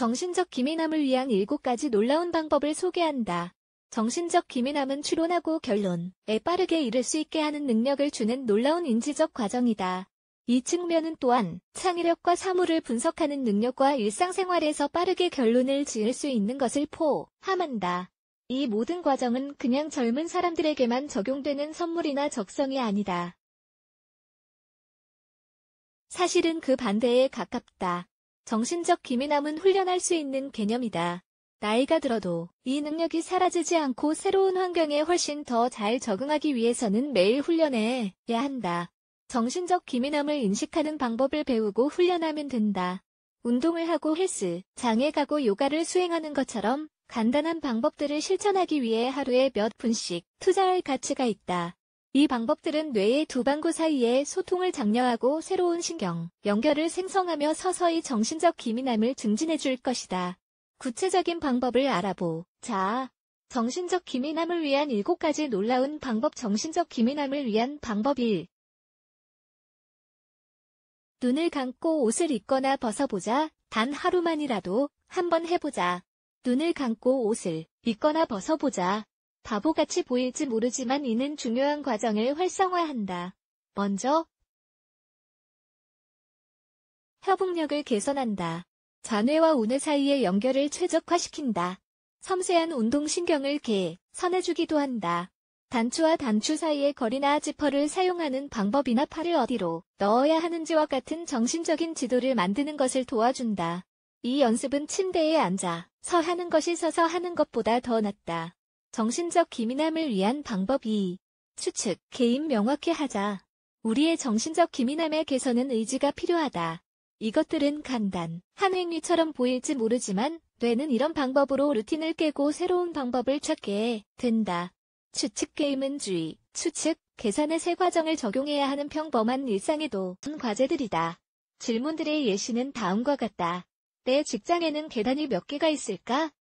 정신적 기민함을 위한 7가지 놀라운 방법을 소개한다. 정신적 기민함은 추론하고 결론에 빠르게 이를 수 있게 하는 능력을 주는 놀라운 인지적 과정이다. 이 측면은 또한 창의력과 사물을 분석하는 능력과 일상생활에서 빠르게 결론을 지을 수 있는 것을 포함한다. 이 모든 과정은 그냥 젊은 사람들에게만 적용되는 선물이나 적성이 아니다. 사실은 그 반대에 가깝다. 정신적 기민함은 훈련할 수 있는 개념이다. 나이가 들어도 이 능력이 사라지지 않고 새로운 환경에 훨씬 더 잘 적응하기 위해서는 매일 훈련해야 한다. 정신적 기민함을 인식하는 방법을 배우고 훈련하면 된다. 운동을 하고 헬스, 장에 가고 요가를 수행하는 것처럼 간단한 방법들을 실천하기 위해 하루에 몇 분씩 투자할 가치가 있다. 이 방법들은 뇌의 두 방구 사이에 소통을 장려하고 새로운 신경, 연결을 생성하며 서서히 정신적 기민함을 증진해 줄 것이다. 구체적인 방법을 알아보. 자, 정신적 기민함을 위한 7가지 놀라운 방법 정신적 기민함을 위한 방법 1. 눈을 감고 옷을 입거나 벗어보자. 단 하루만이라도 한번 해보자. 눈을 감고 옷을 입거나 벗어보자. 바보같이 보일지 모르지만 이는 중요한 과정을 활성화한다. 먼저 협응력을 개선한다. 좌뇌와 우뇌 사이의 연결을 최적화시킨다. 섬세한 운동신경을 개, 선해주기도 한다. 단추와 단추 사이의 거리나 지퍼를 사용하는 방법이나 팔을 어디로 넣어야 하는지와 같은 정신적인 지도를 만드는 것을 도와준다. 이 연습은 침대에 앉아 서 하는 것이 서서 하는 것보다 더 낫다. 정신적 기민함을 위한 방법 2. 추측, 개인 명확히 하자. 우리의 정신적 기민함의 개선은 의지가 필요하다. 이것들은 간단, 한 행위처럼 보일지 모르지만 뇌는 이런 방법으로 루틴을 깨고 새로운 방법을 찾게 된다. 추측 게임은 주의, 추측, 계산의 세 과정을 적용해야 하는 평범한 일상에도 과제들이다. 질문들의 예시는 다음과 같다. 내 직장에는 계단이 몇 개가 있을까?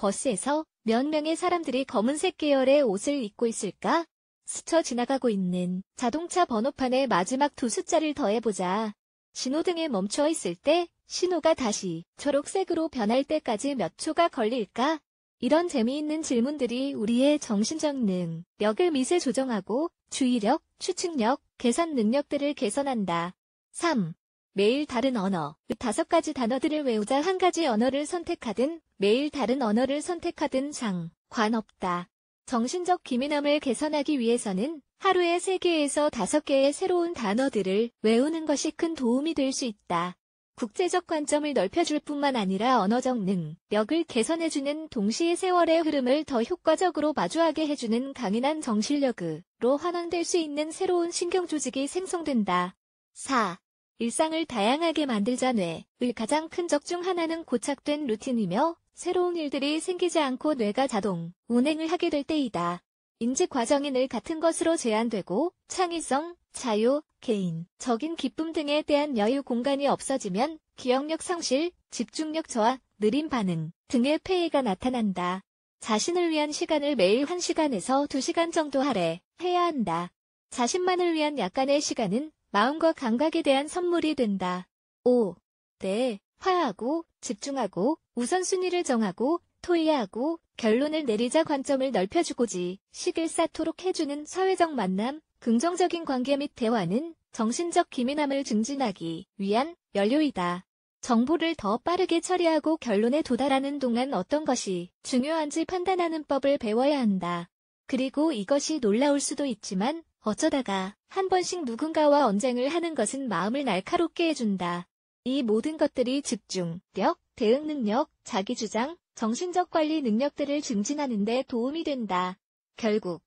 버스에서 몇 명의 사람들이 검은색 계열의 옷을 입고 있을까? 스쳐 지나가고 있는 자동차 번호판의 마지막 두 숫자를 더해보자. 신호등에 멈춰 있을 때 신호가 다시 초록색으로 변할 때까지 몇 초가 걸릴까? 이런 재미있는 질문들이 우리의 정신적 능력을 미세 조정하고 주의력, 추측력, 계산 능력들을 개선한다. 3. 매일 다른 언어, 그 다섯 가지 단어들을 외우자 한 가지 언어를 선택하든 매일 다른 언어를 선택하든 상관없다. 정신적 기민함을 개선하기 위해서는 하루에 3개에서 5개의 새로운 단어들을 외우는 것이 큰 도움이 될 수 있다. 국제적 관점을 넓혀줄 뿐만 아니라 언어적 능력을 개선해주는 동시에 세월의 흐름을 더 효과적으로 마주하게 해주는 강인한 정신력으로 환원될 수 있는 새로운 신경조직이 생성된다. 4. 일상을 다양하게 만들자 뇌의 가장 큰 적 중 하나는 고착된 루틴이며 새로운 일들이 생기지 않고 뇌가 자동 운행을 하게 될 때이다. 인지 과정이 늘 같은 것으로 제한되고 창의성, 자유, 개인, 적인 기쁨 등에 대한 여유 공간이 없어지면 기억력 상실, 집중력 저하, 느린 반응 등의 폐해가 나타난다. 자신을 위한 시간을 매일 1시간에서 2시간 정도 하래 해야 한다. 자신만을 위한 약간의 시간은 마음과 감각에 대한 선물이 된다. 5. 네, 화하고, 집중하고, 우선순위를 정하고, 토의하고, 결론을 내리자 관점을 넓혀주고지, 식을 쌓도록 해주는 사회적 만남, 긍정적인 관계 및 대화는 정신적 기민함을 증진하기 위한 연료이다. 정보를 더 빠르게 처리하고 결론에 도달하는 동안 어떤 것이 중요한지 판단하는 법을 배워야 한다. 그리고 이것이 놀라울 수도 있지만 어쩌다가 한 번씩 누군가와 언쟁을 하는 것은 마음을 날카롭게 해준다. 이 모든 것들이 집중력, 대응 능력, 자기주장, 정신적 관리 능력들을 증진하는 데 도움이 된다. 결국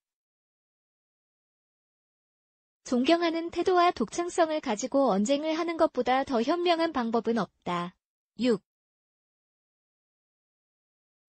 존경하는 태도와 독창성을 가지고 언쟁을 하는 것보다 더 현명한 방법은 없다. 6.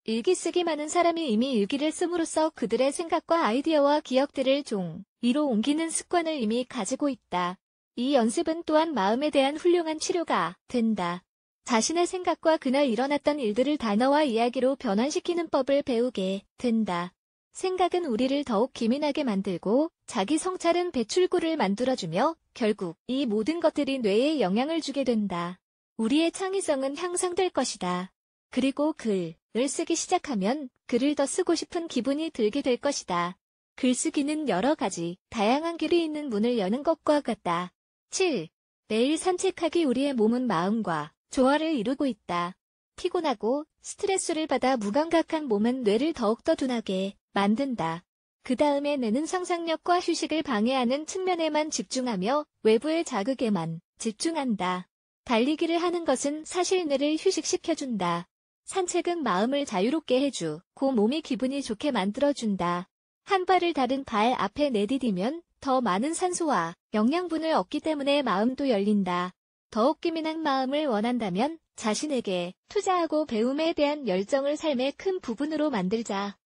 일기 쓰기 많은 사람이 이미 일기를 씀으로써 그들의 생각과 아이디어와 기억들을 종, 위로 옮기는 습관을 이미 가지고 있다. 이 연습은 또한 마음에 대한 훌륭한 치료가 된다. 자신의 생각과 그날 일어났던 일들을 단어와 이야기로 변환시키는 법을 배우게 된다. 생각은 우리를 더욱 기민하게 만들고 자기 성찰은 배출구를 만들어주며 결국 이 모든 것들이 뇌에 영향을 주게 된다. 우리의 창의성은 향상될 것이다. 그리고 글, 를 쓰기 시작하면 글을 더 쓰고 싶은 기분이 들게 될 것이다. 글쓰기는 여러 가지, 다양한 길이 있는 문을 여는 것과 같다. 7. 매일 산책하기 우리의 몸은 마음과 조화를 이루고 있다. 피곤하고 스트레스를 받아 무감각한 몸은 뇌를 더욱더 둔하게 만든다. 그 다음에 뇌는 상상력과 휴식을 방해하는 측면에만 집중하며 외부의 자극에만 집중한다. 달리기를 하는 것은 사실 뇌를 휴식시켜준다. 산책은 마음을 자유롭게 해주, 고 몸이 기분이 좋게 만들어준다. 한 발을 다른 발 앞에 내디디면 더 많은 산소와 영양분을 얻기 때문에 마음도 열린다. 더욱 기민한 마음을 원한다면 자신에게 투자하고 배움에 대한 열정을 삶의 큰 부분으로 만들자.